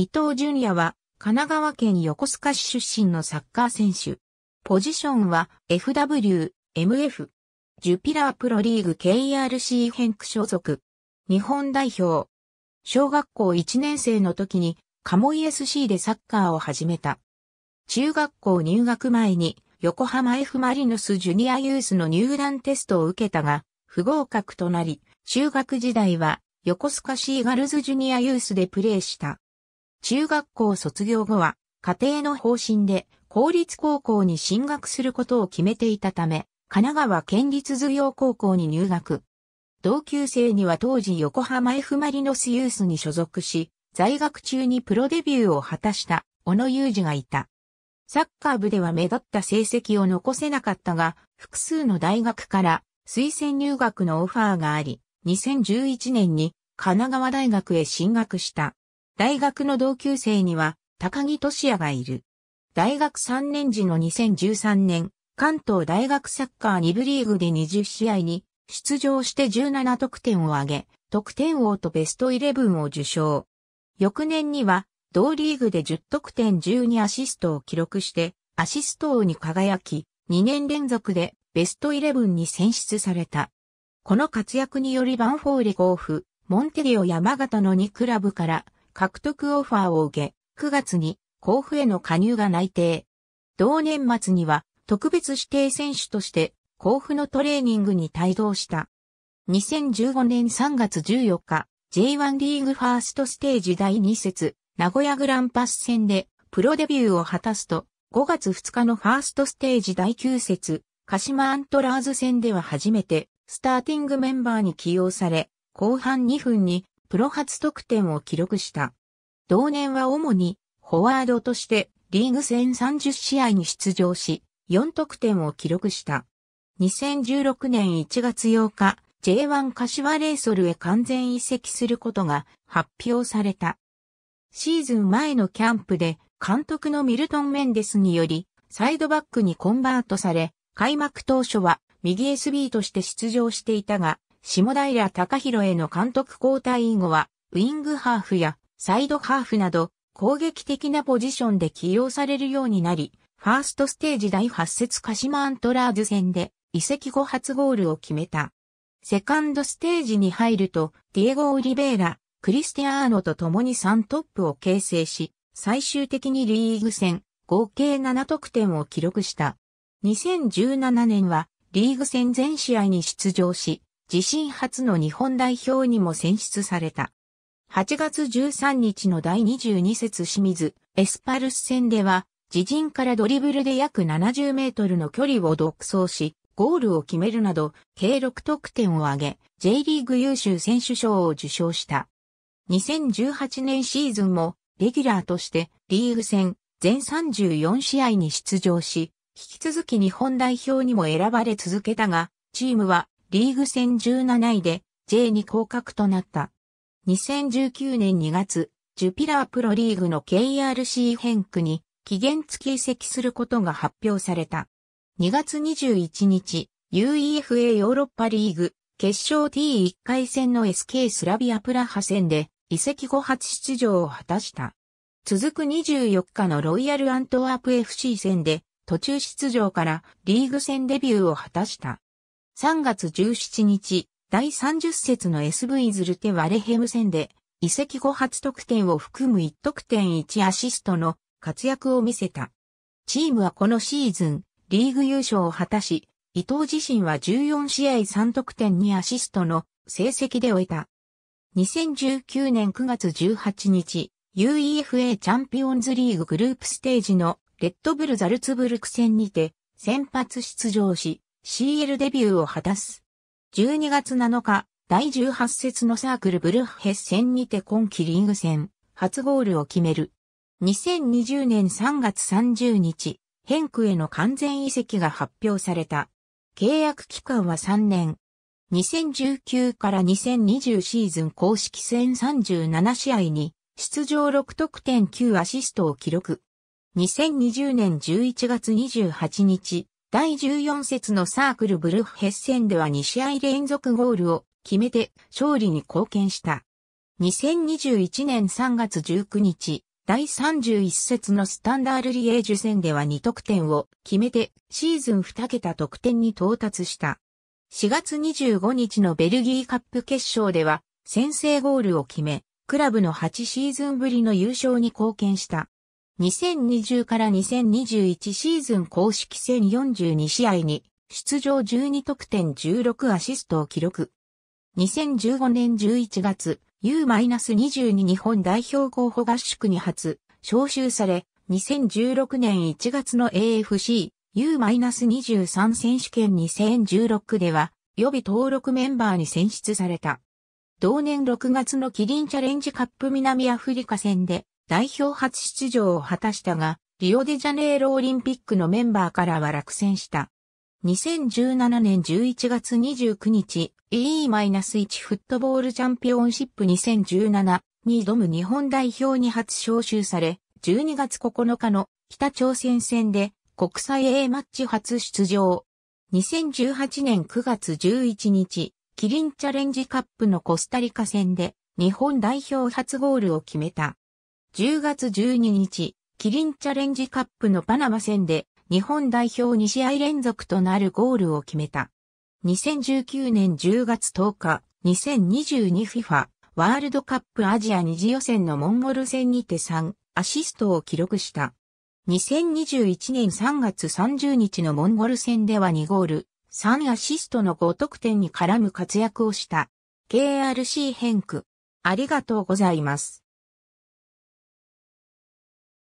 伊藤淳也は、神奈川県横須賀市出身のサッカー選手。ポジションは FW、MF。ジュピラープロリーグ KRC 変区所属。日本代表。小学校1年生の時に、カモイ SC でサッカーを始めた。中学校入学前に、横浜 F マリノスジュニアユースの入団テストを受けたが、不合格となり、中学時代は横須賀シーガルズジュニアユースでプレーした。中学校卒業後は、家庭の方針で、公立高校に進学することを決めていたため、神奈川県立図陽高校に入学。同級生には当時横浜 F マリノスユースに所属し、在学中にプロデビューを果たした小野雄二がいた。サッカー部では目立った成績を残せなかったが、複数の大学から推薦入学のオファーがあり、2011年に神奈川大学へ進学した。大学の同級生には高木俊也がいる。大学3年時の2013年、関東大学サッカー2部リーグで20試合に出場して17得点を挙げ、得点王とベスト11を受賞。翌年には、同リーグで10得点12アシストを記録して、アシスト王に輝き、2年連続でベスト11に選出された。この活躍によりバンフォーレ甲府、モンテディオ山形の2クラブから獲得オファーを受け、9月に甲府への加入が内定。同年末には特別指定選手として甲府のトレーニングに帯同した。2015年3月14日、J1 リーグファーストステージ第2節、名古屋グランパス戦でプロデビューを果たすと、5月2日のファーストステージ第9節、鹿島アントラーズ戦では初めてスターティングメンバーに起用され、後半2分にプロ初得点を記録した。同年は主にフォワードとしてリーグ戦30試合に出場し、4得点を記録した。2016年1月8日、J1 柏レイソルへ完全移籍することが発表された。シーズン前のキャンプで監督のミルトン・メンデスによりサイドバックにコンバートされ、開幕当初は右 SB として出場していたが、下平隆弘への監督交代以後は、ウィングハーフやサイドハーフなど、攻撃的なポジションで起用されるようになり、ファーストステージ第8節鹿島アントラーズ戦で、移籍後初ゴールを決めた。セカンドステージに入ると、ディエゴ・オリベーラ、クリスティアーノと共に3トップを形成し、最終的にリーグ戦、合計7得点を記録した。2017年は、リーグ戦全試合に出場し、自身初の日本代表にも選出された。8月13日の第22節清水エスパルス戦では、自陣からドリブルで約70メートルの距離を独走し、ゴールを決めるなど、計6得点を挙げ、J リーグ優秀選手賞を受賞した。2018年シーズンも、レギュラーとして、リーグ戦、全34試合に出場し、引き続き日本代表にも選ばれ続けたが、チームはリーグ戦17位で J2 降格となった。2019年2月、ジュピラープロリーグの KRC 変区に期限付き移籍することが発表された。2月21日、UEFA ヨーロッパリーグ決勝 T1 回戦の SK スラビアプラハ戦で移籍後初出場を果たした。続く24日のロイヤルアントワープ FC 戦で途中出場からリーグ戦デビューを果たした。3月17日、第30節の SV ズルテ・ワレヘム戦で、移籍後初得点を含む1得点1アシストの活躍を見せた。チームはこのシーズン、リーグ優勝を果たし、伊藤自身は14試合3得点2アシストの成績で終えた。2019年9月18日、UEFA チャンピオンズリーググループステージのレッドブルザルツブルク戦にて先発出場し、CL デビューを果たす。12月7日、第18節のサークルブルッヘッセンにて今季リーグ戦、初ゴールを決める。2020年3月30日、ヘンクへの完全移籍が発表された。契約期間は3年。2019から2020シーズン公式戦37試合に、出場6得点9アシストを記録。2020年11月28日、第14節のサークルブルフヘッセンでは2試合連続ゴールを決めて勝利に貢献した。2021年3月19日、第31節のスタンダールリエージュ戦では2得点を決めてシーズン2桁得点に到達した。4月25日のベルギーカップ決勝では先制ゴールを決め、クラブの8シーズンぶりの優勝に貢献した。2020から2021シーズン公式戦42試合に出場12得点16アシストを記録。2015年11月、U-22 日本代表候補合宿に初招集され、2016年1月の AFC U-23 選手権2016では予備登録メンバーに選出された。同年6月のキリンチャレンジカップ南アフリカ戦で代表初出場を果たしたが、リオデジャネイロオリンピックのメンバーからは落選した。2017年11月29日、EE-1 フットボールチャンピオンシップ2017に挑む日本代表に初招集され、12月9日の北朝鮮戦で国際 A マッチ初出場。2018年9月11日、キリンチャレンジカップのコスタリカ戦で日本代表初ゴールを決めた。10月12日、キリンチャレンジカップのパナマ戦で日本代表2試合連続となるゴールを決めた。2019年10月10日、2022FIFA ワールドカップアジア二次予選のモンゴル戦にて3アシストを記録した。2021年3月30日のモンゴル戦では2ゴール、3アシストの5得点に絡む活躍をした。KRC 変区。ありがとうございます。